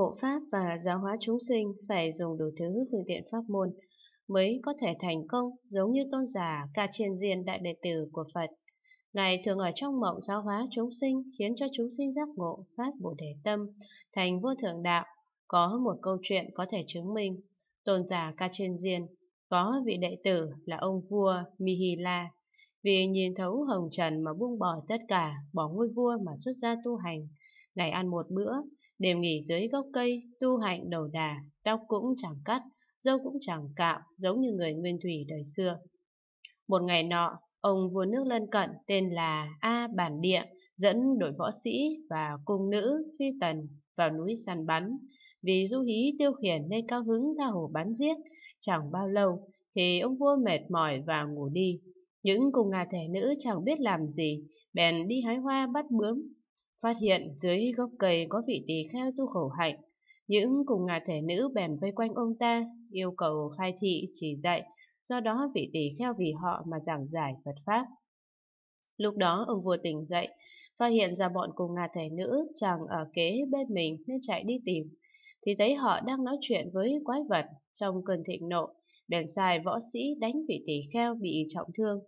hộ pháp và giáo hóa chúng sinh phải dùng đủ thứ phương tiện pháp môn mới có thể thành công giống như tôn giả ca triền diên đại đệ tử của Phật. Ngài thường ở trong mộng giáo hóa chúng sinh khiến cho chúng sinh giác ngộ phát bồ đề tâm, thành vô thượng đạo. Có một câu chuyện có thể chứng minh, tôn giả ca triền diên có vị đệ tử là ông vua Mihila vì nhìn thấu hồng trần mà buông bỏ tất cả, bỏ ngôi vua mà xuất gia tu hành. Ngày ăn một bữa, đêm nghỉ dưới gốc cây, tu hạnh đầu đà, tóc cũng chẳng cắt, dâu cũng chẳng cạo, giống như người nguyên thủy đời xưa. Một ngày nọ, ông vua nước lân cận tên là A Bản Địa dẫn đội võ sĩ và cung nữ phi tần vào núi săn bắn. Vì du hí tiêu khiển nên cao hứng tha hồ bắn giết, chẳng bao lâu thì ông vua mệt mỏi và ngủ đi. Những cô ngà thẻ nữ chẳng biết làm gì, bèn đi hái hoa bắt bướm. Phát hiện dưới gốc cây có vị tỳ kheo tu khổ hạnh. Những cùng ngà thẻ nữ bèn vây quanh ông ta, yêu cầu khai thị chỉ dạy, do đó vị tỳ kheo vì họ mà giảng giải Phật Pháp. Lúc đó ông vừa tỉnh dậy, phát hiện ra bọn cùng ngà thẻ nữ chẳng ở kế bên mình nên chạy đi tìm thì thấy họ đang nói chuyện với quái vật trong cơn thịnh nộ, bèn sai võ sĩ đánh vị tỳ kheo bị trọng thương.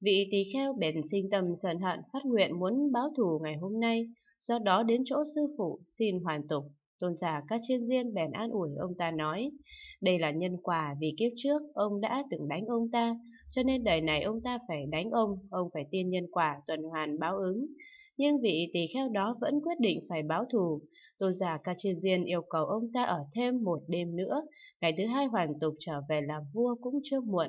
Vị tỳ kheo bèn sinh tâm sân hận phát nguyện muốn báo thù ngày hôm nay, do đó đến chỗ sư phụ xin hoàn tục. Tôn giả các trên riêng bèn an ủi ông ta nói, đây là nhân quả vì kiếp trước ông đã từng đánh ông ta, cho nên đời này ông ta phải đánh ông, ông phải tiên nhân quả tuần hoàn báo ứng. Nhưng vị tỳ kheo đó vẫn quyết định phải báo thù. Tôn giả Kachinjian yêu cầu ông ta ở thêm một đêm nữa, ngày thứ hai hoàn tục trở về làm vua cũng chưa muộn.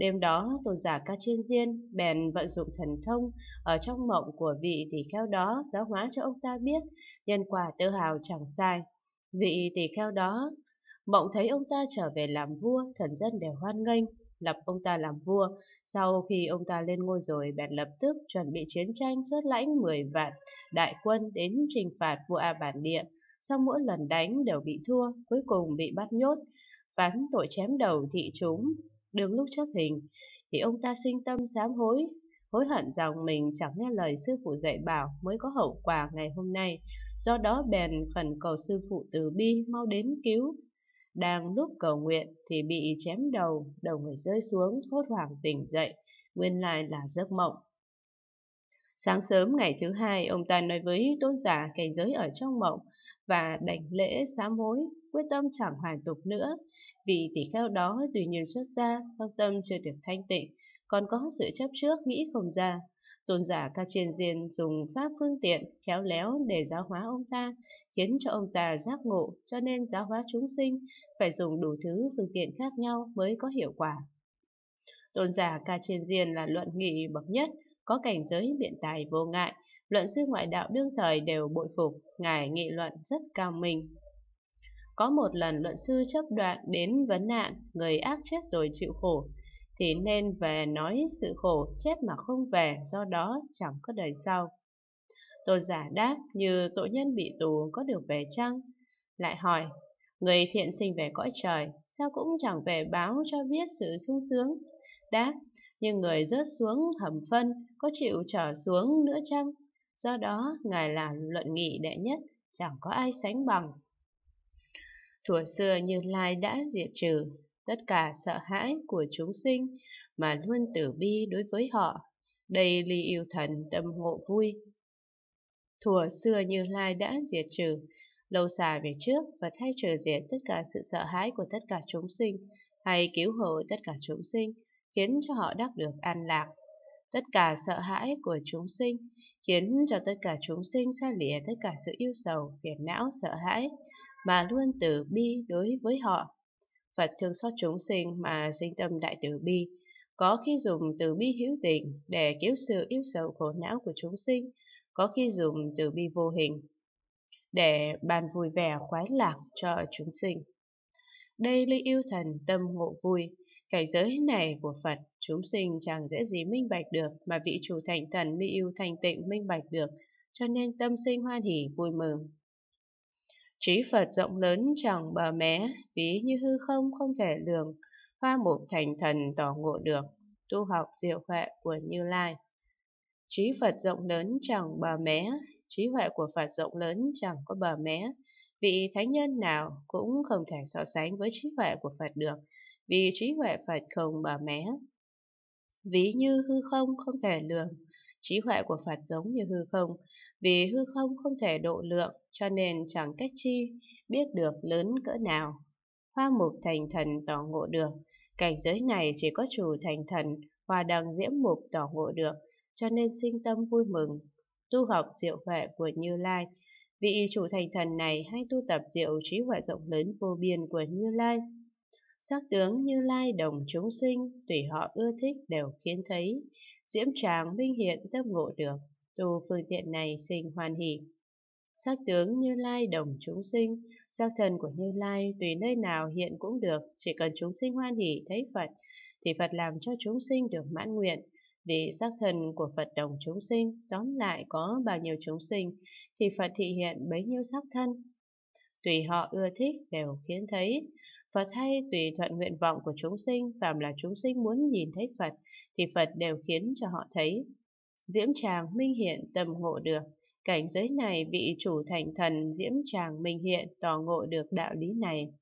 Đêm đó tôn giả ca trên diên bèn vận dụng thần thông ở trong mộng của vị tỷ kheo đó giáo hóa cho ông ta biết nhân quả tự hào chẳng sai. Vị tỷ kheo đó mộng thấy ông ta trở về làm vua, thần dân đều hoan nghênh lập ông ta làm vua. Sau khi ông ta lên ngôi rồi, bèn lập tức chuẩn bị chiến tranh xuất lãnh 10 vạn đại quân đến trừng phạt vua A bản địa. Sau mỗi lần đánh đều bị thua, cuối cùng bị bắt nhốt, phán tội chém đầu thị chúng, Đường lúc chấp hình thì ông ta sinh tâm sám hối, hối hận rằng mình chẳng nghe lời sư phụ dạy bảo mới có hậu quả ngày hôm nay. Do đó bèn khẩn cầu sư phụ từ bi mau đến cứu. Đang lúc cầu nguyện thì bị chém đầu, đầu người rơi xuống, hốt hoảng tỉnh dậy, nguyên lai là giấc mộng. Sáng sớm ngày thứ hai, ông ta nói với tôn giả cảnh giới ở trong mộng và đảnh lễ sám hối quyết tâm chẳng hoàn tục nữa. Vì tỷ kheo đó tùy nhiên xuất ra, song tâm chưa được thanh tịnh, còn có sự chấp trước nghĩ không ra. Tôn giả ca triền diền dùng pháp phương tiện, khéo léo để giáo hóa ông ta, khiến cho ông ta giác ngộ, cho nên giáo hóa chúng sinh phải dùng đủ thứ phương tiện khác nhau mới có hiệu quả. Tôn giả ca triền diền là luận nghị bậc nhất, có cảnh giới biện tài vô ngại, luận sư ngoại đạo đương thời đều bội phục, ngài nghị luận rất cao minh. Có một lần luận sư chấp đoạn đến vấn nạn, người ác chết rồi chịu khổ, thì nên về nói sự khổ, chết mà không về, do đó chẳng có đời sau. Tôi giả đáp như tội nhân bị tù có được về chăng? Lại hỏi, người thiện sinh về cõi trời, sao cũng chẳng về báo cho biết sự sung sướng? Đáp, nhưng người rớt xuống hầm phân, có chịu trở xuống nữa chăng? Do đó, Ngài là luận nghị đệ nhất, chẳng có ai sánh bằng thuở xưa như lai đã diệt trừ tất cả sợ hãi của chúng sinh mà luôn tử bi đối với họ đây ly yêu thần tâm ngộ vui thuở xưa như lai đã diệt trừ lâu xa về trước và thay trừ diệt tất cả sự sợ hãi của tất cả chúng sinh hay cứu hộ tất cả chúng sinh khiến cho họ đắc được an lạc tất cả sợ hãi của chúng sinh khiến cho tất cả chúng sinh xa lìa tất cả sự yêu sầu phiền não sợ hãi mà luôn từ bi đối với họ. Phật thường xót chúng sinh mà sinh tâm đại từ bi, có khi dùng từ bi hiếu tình để cứu sự yếu sầu khổ não của chúng sinh, có khi dùng từ bi vô hình để bàn vui vẻ khoái lạc cho chúng sinh. Đây là yêu thần tâm ngộ vui, cảnh giới này của Phật, chúng sinh chẳng dễ gì minh bạch được mà vị chủ thành thần ly yêu thành tịnh minh bạch được, cho nên tâm sinh hoan hỉ vui mừng. Trí Phật rộng lớn chẳng bờ mé, ví như hư không không thể lường, hoa mục thành thần tỏ ngộ được, tu học diệu huệ của Như Lai. Trí Phật rộng lớn chẳng bờ mé, trí huệ của Phật rộng lớn chẳng có bờ mé, vị thánh nhân nào cũng không thể so sánh với trí huệ của Phật được, vì trí huệ Phật không bờ mé. Ví như hư không không thể lường, trí huệ của Phật giống như hư không, vì hư không không thể độ lượng, cho nên chẳng cách chi biết được lớn cỡ nào. Hoa mục thành thần tỏ ngộ được, cảnh giới này chỉ có chủ thành thần, hòa đằng diễm mục tỏ ngộ được, cho nên sinh tâm vui mừng. Tu học diệu huệ của Như Lai, vị chủ thành thần này hay tu tập diệu trí huệ rộng lớn vô biên của Như Lai. Sắc tướng Như Lai đồng chúng sinh, tùy họ ưa thích đều khiến thấy, diễm tràng minh hiện tâm ngộ được, tu phương tiện này sinh hoàn hỷ. Sắc tướng Như Lai đồng chúng sinh, sắc thần của Như Lai tùy nơi nào hiện cũng được, chỉ cần chúng sinh hoan hỷ thấy Phật, thì Phật làm cho chúng sinh được mãn nguyện. Vì sắc thần của Phật đồng chúng sinh, tóm lại có bao nhiêu chúng sinh, thì Phật thị hiện bấy nhiêu sắc thân. Tùy họ ưa thích đều khiến thấy, Phật hay tùy thuận nguyện vọng của chúng sinh, phạm là chúng sinh muốn nhìn thấy Phật, thì Phật đều khiến cho họ thấy. Diễm Tràng Minh Hiện tầm ngộ được. Cảnh giới này vị chủ thành thần Diễm Tràng Minh Hiện tỏ ngộ được đạo lý này.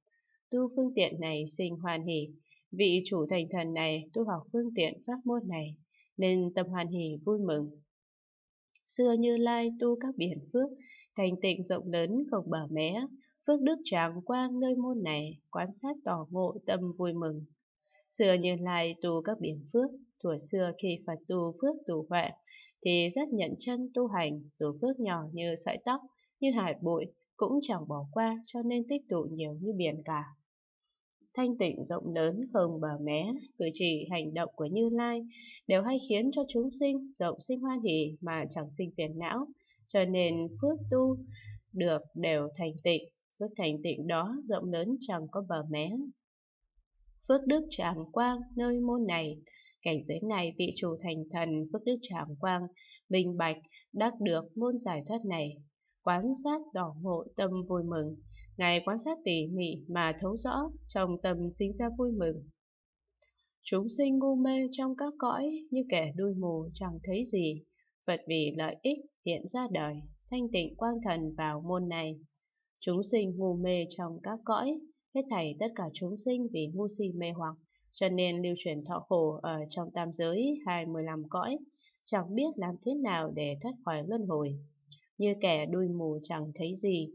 Tu phương tiện này sinh hoàn hỷ. Vị chủ thành thần này tu học phương tiện pháp môn này, nên tâm hoàn hỷ vui mừng. Xưa như lai tu các biển phước, thành tịnh rộng lớn không bờ mé, phước đức tráng quang nơi môn này, quan sát tỏ ngộ tâm vui mừng. Xưa như lai tu các biển phước, Thuở xưa khi Phật tu phước tu huệ thì rất nhận chân tu hành, dù phước nhỏ như sợi tóc, như hạt bụi, cũng chẳng bỏ qua cho nên tích tụ nhiều như biển cả. Thanh tịnh rộng lớn không bờ mé, cử chỉ hành động của Như Lai đều hay khiến cho chúng sinh rộng sinh hoan hỷ mà chẳng sinh phiền não, cho nên phước tu được đều thành tịnh, phước thành tịnh đó rộng lớn chẳng có bờ mé, Phước Đức Tràng Quang nơi môn này. Cảnh giới này vị chủ thành thần Phước Đức Tràng Quang, bình bạch, đắc được môn giải thoát này. Quán sát đỏ ngộ tâm vui mừng, Ngài quan sát tỉ mỉ mà thấu rõ, trong tâm sinh ra vui mừng. Chúng sinh ngu mê trong các cõi như kẻ đuôi mù chẳng thấy gì, Phật vì lợi ích hiện ra đời, thanh tịnh quang thần vào môn này. Chúng sinh ngu mê trong các cõi hết thảy tất cả chúng sinh vì ngu si mê hoặc, cho nên lưu truyền thọ khổ ở trong tam giới hai lăm cõi, chẳng biết làm thế nào để thoát khỏi luân hồi. Như kẻ đuôi mù chẳng thấy gì,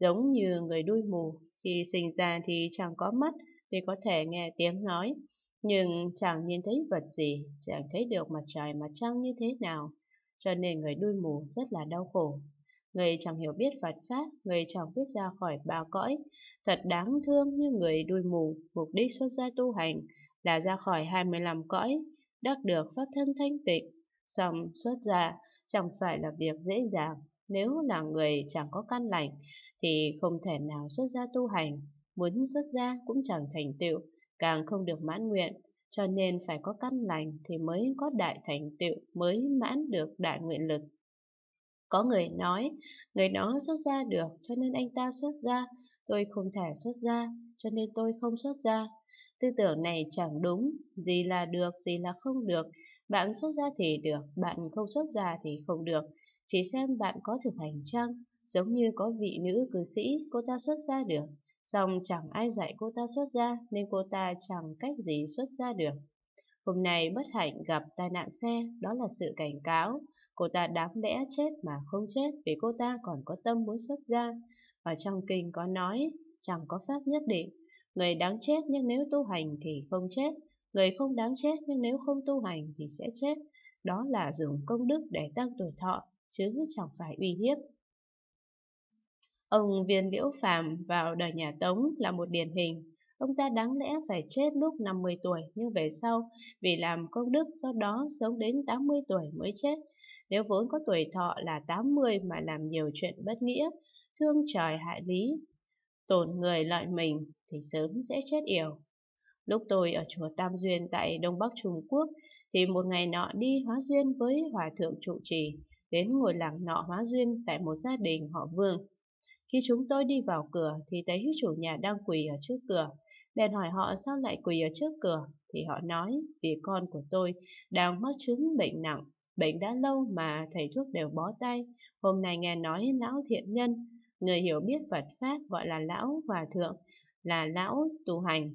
giống như người đuôi mù, khi sinh ra thì chẳng có mắt thì có thể nghe tiếng nói, nhưng chẳng nhìn thấy vật gì, chẳng thấy được mặt trời mặt trăng như thế nào, cho nên người đuôi mù rất là đau khổ. Người chẳng hiểu biết Phật Pháp, người chẳng biết ra khỏi bao cõi. Thật đáng thương như người đuôi mù, mục đích xuất gia tu hành là ra khỏi 25 cõi, đắc được pháp thân thanh tịnh. Xong xuất gia chẳng phải là việc dễ dàng. Nếu là người chẳng có căn lành thì không thể nào xuất gia tu hành. Muốn xuất gia cũng chẳng thành tựu, càng không được mãn nguyện. Cho nên phải có căn lành thì mới có đại thành tựu, mới mãn được đại nguyện lực. Có người nói, người đó xuất ra được cho nên anh ta xuất ra tôi không thể xuất ra cho nên tôi không xuất ra Tư tưởng này chẳng đúng, gì là được, gì là không được, bạn xuất ra thì được, bạn không xuất ra thì không được, chỉ xem bạn có thực hành chăng, giống như có vị nữ cư sĩ, cô ta xuất ra được, song chẳng ai dạy cô ta xuất ra nên cô ta chẳng cách gì xuất ra được. Hôm nay bất hạnh gặp tai nạn xe, đó là sự cảnh cáo. Cô ta đáng lẽ chết mà không chết vì cô ta còn có tâm muốn xuất gia. Và trong kinh có nói, chẳng có pháp nhất định. Người đáng chết nhưng nếu tu hành thì không chết. Người không đáng chết nhưng nếu không tu hành thì sẽ chết. Đó là dùng công đức để tăng tuổi thọ, chứ chẳng phải uy hiếp. Ông Viên Liễu Phàm vào đời nhà Tống là một điển hình. Ông ta đáng lẽ phải chết lúc 50 tuổi, nhưng về sau, vì làm công đức do đó sống đến 80 tuổi mới chết. Nếu vốn có tuổi thọ là 80 mà làm nhiều chuyện bất nghĩa, thương trời hại lý, tổn người lợi mình thì sớm sẽ chết yểu. Lúc tôi ở chùa Tam Duyên tại Đông Bắc Trung Quốc thì một ngày nọ đi hóa duyên với hòa thượng trụ trì đến ngôi làng nọ hóa duyên tại một gia đình họ Vương. Khi chúng tôi đi vào cửa thì thấy chủ nhà đang quỳ ở trước cửa, bèn hỏi họ sao lại quỳ ở trước cửa, thì họ nói vì con của tôi đang mắc chứng bệnh nặng, bệnh đã lâu mà thầy thuốc đều bó tay, hôm nay nghe nói lão thiện nhân, người hiểu biết Phật Pháp gọi là lão hòa thượng, là lão tu hành,